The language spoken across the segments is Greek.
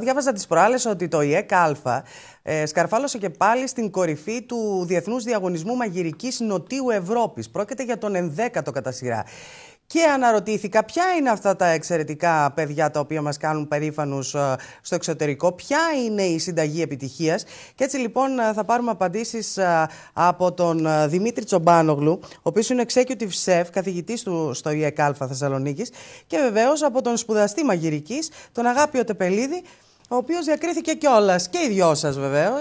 Διάβαζα τις προάλλες ότι το ΙΕΚ ε, σκαρφάλωσε και πάλι στην κορυφή του Διεθνούς Διαγωνισμού Μαγειρικής Νοτίου Ευρώπης. Πρόκειται για τον 11ο κατά σειρά. Και αναρωτήθηκα ποια είναι αυτά τα εξαιρετικά παιδιά τα οποία μας κάνουν περήφανους ε, στο εξωτερικό, ποια είναι η συνταγή επιτυχίας. Και έτσι λοιπόν ε, θα πάρουμε απαντήσεις από τον Δημήτρη Τσομπάνογλου, ο οποίος είναι executive chef, καθηγητής του στο ΙΕΚ Θεσσαλονίκης και βεβαίως από τον σπουδαστή μαγειρικής, τον Αγάπιο Τεπελίδη, ο οποίος διακρίθηκε κιόλας και οι δυο σας βεβαίως,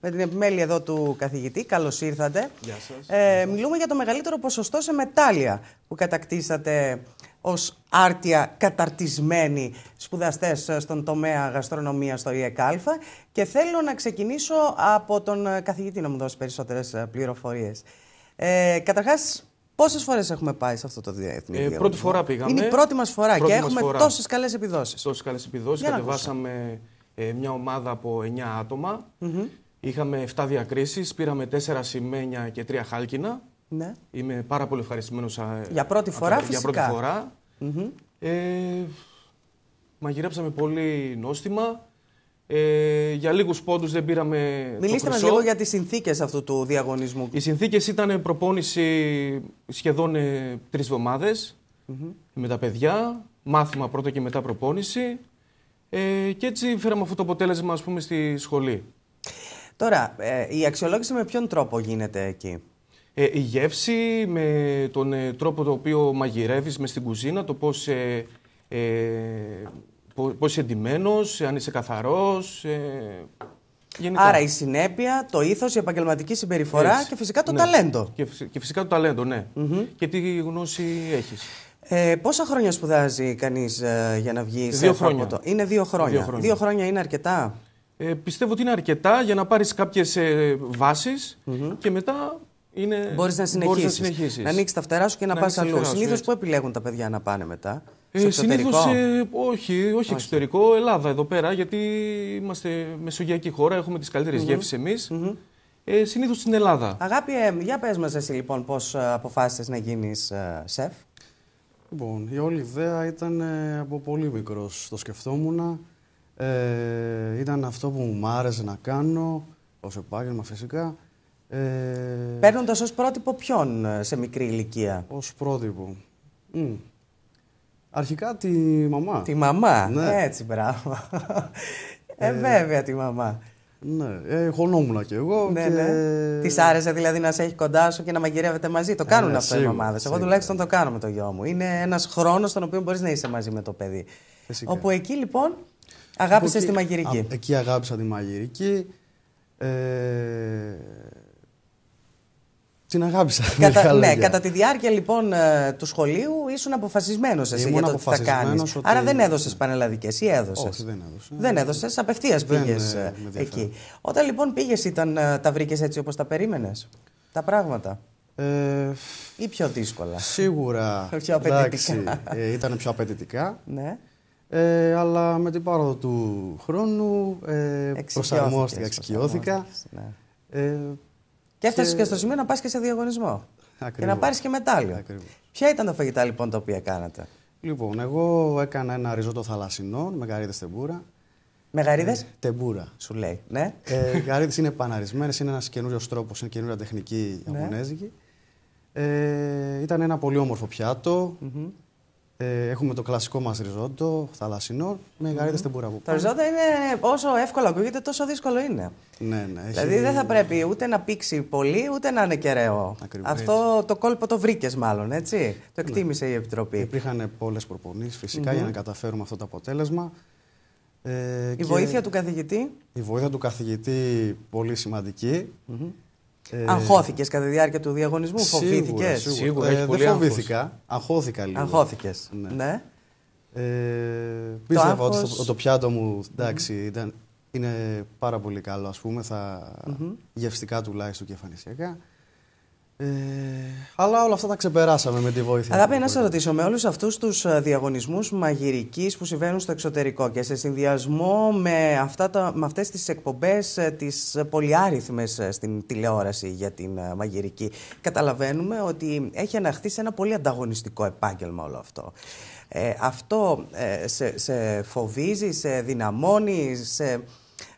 με την επιμέλεια εδώ του καθηγητή. Καλώς ήρθατε. Γεια σας. Ε, Μιλούμε για το μεγαλύτερο ποσοστό σε μετάλλια που κατακτήσατε ως άρτια καταρτισμένοι σπουδαστές στον τομέα γαστρονομίας στο ΙΕΚΑΛΦΑ Και θέλω να ξεκινήσω από τον καθηγητή να μου δώσει περισσότερες πληροφορίες. Ε, Καταρχάς, Πόσες φορές έχουμε πάει σε αυτό το διεθνή ε, Πρώτη φορά πήγαμε. Είναι η πρώτη μας φορά πρώτη και έχουμε τόσες καλές επιδόσεις. Τόσες καλές επιδόσεις. Κατεβάσαμε ε, μια ομάδα από 9 άτομα. Είχαμε 7 διακρίσεις. Πήραμε 4 σημαίνια και 3 χάλκινα. Ναι. Είμαι πάρα πολύ ευχαριστημένος. Για πρώτη φορά, φυσικά. Για πρώτη φορά. ε, μαγειρέψαμε πολύ νόστιμα. Ε, για λίγους πόντους δεν πήραμε. Μιλήστε μας λίγο για τις συνθήκες αυτού του διαγωνισμού. Οι συνθήκες ήταν προπόνηση σχεδόν ε, τρεις εβδομάδες με τα παιδιά, μάθημα πρώτα και μετά προπόνηση. Ε, και έτσι φέραμε αυτό το αποτέλεσμα ας πούμε, στη σχολή. Τώρα, ε, η αξιολόγηση με ποιον τρόπο γίνεται εκεί. Ε, η γεύση, με τον ε, τρόπο το οποίο μαγειρεύεις μες στην κουζίνα, το πώς ε, Πώς είσαι εντυμένος, αν είσαι καθαρός. Ε, γενικά. Άρα η συνέπεια, το ήθος, η επαγγελματική συμπεριφορά και φυσικά το ναι. ταλέντο. Και, και, φυσικά το ταλέντο, ναι. Και τι γνώση έχεις. Ε, πόσα χρόνια σπουδάζει κανείς ε, για να βγει σε αυτό χρόνια. Το... Είναι δύο χρόνια. δύο χρόνια. Δύο χρόνια είναι αρκετά. Ε, πιστεύω ότι είναι αρκετά για να πάρεις κάποιες ε, και μετά είναι. Μπορείς να συνεχίσει. Να, να ανοίξεις τα φτερά σου και να, να πας αλλού. Συνήθω πού επιλέγουν τα παιδιά να πάνε μετά. Ε, Συνήθω ε, όχι, όχι, εξωτερικό, Ελλάδα εδώ πέρα, γιατί είμαστε μεσογειακή χώρα, έχουμε τις καλύτερες mm -hmm. γεύσεις εμείς. ε, Συνήθως στην Ελλάδα. Αγάπη, ε, για πες μας, εσύ λοιπόν, πώς ε, αποφάσισες να γίνεις σεφ. Λοιπόν, η όλη ιδέα ήταν από πολύ μικρός. Το σκεφτόμουν. Ε, ήταν αυτό που μου άρεσε να κάνω, ω επάγγελμα φυσικά. Ε, Παίρνοντας ως πρότυπο ποιον σε μικρή ηλικία. Ως πρότυπο. Mm. Αρχικά τη μαμά. Τη μαμά, ναι. έτσι μπράβο. Ε, ε βέβαια τη μαμά. Ναι, ε, χωνόμουν κι εγώ. Ναι, ναι. Της άρεσε δηλαδή να σε έχει κοντά σου και να μαγειρεύετε μαζί. Το ε, κάνουν ε, αυτό οι μαμάδες. Εγώ τουλάχιστον το κάνω με το γιο μου. Είναι ένας χρόνος στον οποίο μπορείς να είσαι μαζί με το παιδί. Φυσικά. Όπου εκεί λοιπόν αγάπησε τη μαγειρική. εκεί αγάπησα τη μαγειρική. Ε, Κατά, ναι, κατά τη διάρκεια λοιπόν ε, του σχολείου ήσουν αποφασισμένος εσύ για το τι θα κάνει. Άρα δεν έδωσες πανελλαδικές ή έδωσες. Όχι, δεν έδωσε. Δεν έδωσες, απευθείας πήγες ε, ε, εκεί. Όταν λοιπόν πήγες, ήταν, τα βρήκες έτσι όπως τα περίμενες. Τα πράγματα. Ε, ή πιο δύσκολα. Σίγουρα. πιο απαιτητικά. ήταν πιο απαιτητικά. ναι. Ε, αλλά με την πάροδο του χρόνου ε, προσαρμόστηκα, εξοικειώθηκα. Ναι. Και έφτασες και... στο σημείο να πας και σε διαγωνισμό. Ακριβώς. Και να πάρεις και μετάλλιο. Ποια ήταν τα φαγητά λοιπόν τα οποία κάνατε. Λοιπόν, εγώ έκανα ένα ριζότο θαλασσινό με γαρίδες τεμπούρα. Με γαρίδε? Ε, τεμπούρα. Σου λέει. Ναι. Ε, γαρίδες είναι επαναρισμένε, είναι ένας καινούριος τρόπος, είναι καινούρια τεχνική ναι. Ε, ήταν ένα πολύ όμορφο πιάτο. Ε, έχουμε το κλασικό μας ριζότο, θαλασσινό, με γαρίδες mm. τεμπούρα που Το είναι όσο εύκολο ακούγεται, τόσο δύσκολο είναι. Ναι, ναι. Δηλαδή δεν θα πρέπει ούτε να πήξει πολύ, ούτε να είναι κεραίο. Αυτό το κόλπο το βρήκες, μάλλον έτσι. Το ναι. εκτίμησε η Επιτροπή. Υπήρχαν πολλές προπονήσεις φυσικά για να καταφέρουμε αυτό το αποτέλεσμα. Ε, η βοήθεια του καθηγητή. Η βοήθεια του καθηγητή πολύ σημαντική. Ε... Αγχώθηκε κατά τη διάρκεια του διαγωνισμού, φοβήθηκες. Σίγουρα. σίγουρα. Ε, δεν φοβήθηκα. Αγχώθηκα λίγο. Αγχώθηκε. Ναι. ναι. Ε, πίστευα ότι το, πιάτο μου ενταξει ήταν, είναι πάρα πολύ καλό, ας πούμε. Θα, Γευστικά τουλάχιστον και εμφανισιακά. Ε, αλλά όλα αυτά τα ξεπεράσαμε με τη βοήθεια. Αγαπητέ, να σα ρωτήσω, με όλους αυτούς τους ε, διαγωνισμούς μαγειρικής που συμβαίνουν στο εξωτερικό και σε συνδυασμό με, με αυτές τις εκπομπές ε, τις πολυάριθμες ε, στην τηλεόραση για την μαγειρική, καταλαβαίνουμε ότι έχει αναχθεί σε ένα πολύ ανταγωνιστικό επάγγελμα όλο αυτό. Ε, αυτό σε, σε φοβίζει, σε δυναμώνει, σε,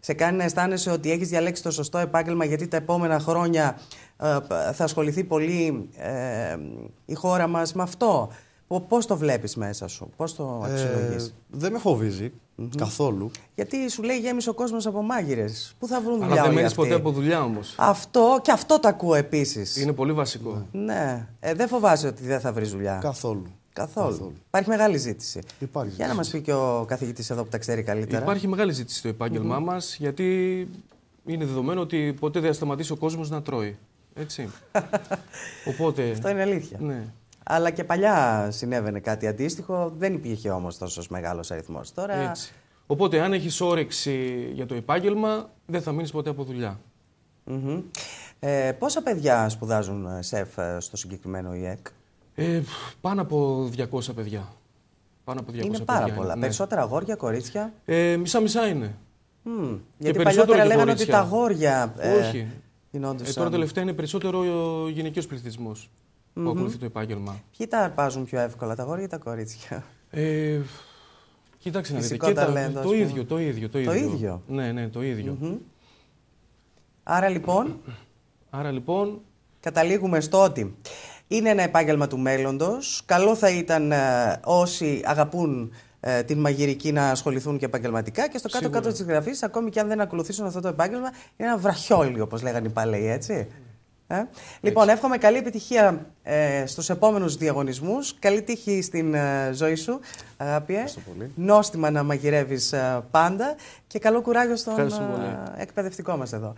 σε κάνει να αισθάνεσαι ότι έχεις διαλέξει το σωστό επάγγελμα γιατί τα επόμενα χρόνια ε, θα ασχοληθεί πολύ ε, η χώρα μας με αυτό. Πώς το βλέπεις μέσα σου, πώς το ε, αξιολογείς. δεν με φοβιζει καθόλου. Γιατί σου λέει γέμισε ο κόσμος από μάγειρες. Πού θα βρουν δουλειά Αλλά δεν μένεις ποτέ από δουλειά όμως. Αυτό και αυτό το ακούω επίσης. Είναι πολύ βασικό. Ναι. Ε, δεν φοβάσαι ότι δεν θα βρεις δουλειά. Καθόλου. Καθόλου. Καθόλου. Υπάρχει μεγάλη ζήτηση. Υπάρχει. Για να μας πει και ο καθηγητής εδώ που τα ξέρει καλύτερα. Υπάρχει μεγάλη ζήτηση στο επάγγελμά μας, γιατί είναι δεδομένο ότι ποτέ δεν θα σταματήσει ο κόσμος να τρώει. Έτσι. Οπότε... Αυτό είναι αλήθεια. Ναι. Αλλά και παλιά συνέβαινε κάτι αντίστοιχο. Δεν υπήρχε όμως τόσος μεγάλος αριθμός. Τώρα... Έτσι. Οπότε, αν έχεις όρεξη για το επάγγελμα, δεν θα μείνεις ποτέ από δουλειά. ε, πόσα παιδιά σπουδάζουν ε, σεφ ε, στο συγκεκριμένο ΙΕΚ, ε, Πάνω από 200 παιδιά. Πάνω από 200 είναι πάρα παιδιά, πολλά. Ναι. Περισσότερα αγόρια, κορίτσια. Ε, μισά-μισά είναι. Mm. Γιατί παλιότερα λέγανε ότι τα αγόρια. Ε, Όχι. Είναι όντως ε, τώρα τελευταία είναι περισσότερο ε, ο γυναικείος πληθυσμός που ακολουθεί το επάγγελμα. Ποιοι τα αρπάζουν πιο εύκολα, τα γόρια ή τα κορίτσια. Ε, Κοιτάξτε να δείτε. το, ίδιο, το ίδιο, το ίδιο. ίδιο. Ναι, ναι, το ίδιο. Άρα λοιπόν. Άρα λοιπόν. Καταλήγουμε στο ότι είναι ένα επάγγελμα του μέλλοντος. Καλό θα ήταν ε, όσοι αγαπούν ε, την μαγειρική να ασχοληθούν και επαγγελματικά. Και στο κάτω-κάτω της γραφής, ακόμη και αν δεν ακολουθήσουν αυτό το επάγγελμα, είναι ένα βραχιόλι, όπως λέγανε οι παλαιοί, έτσι. Ε? Λοιπόν, εύχομαι καλή επιτυχία ε, στους επόμενους διαγωνισμούς. Καλή τύχη στην ε, ζωή σου, αγάπη. Νόστιμα να μαγειρεύεις ε, πάντα και καλό κουράγιο στον εκπαιδευτικό μας εδώ.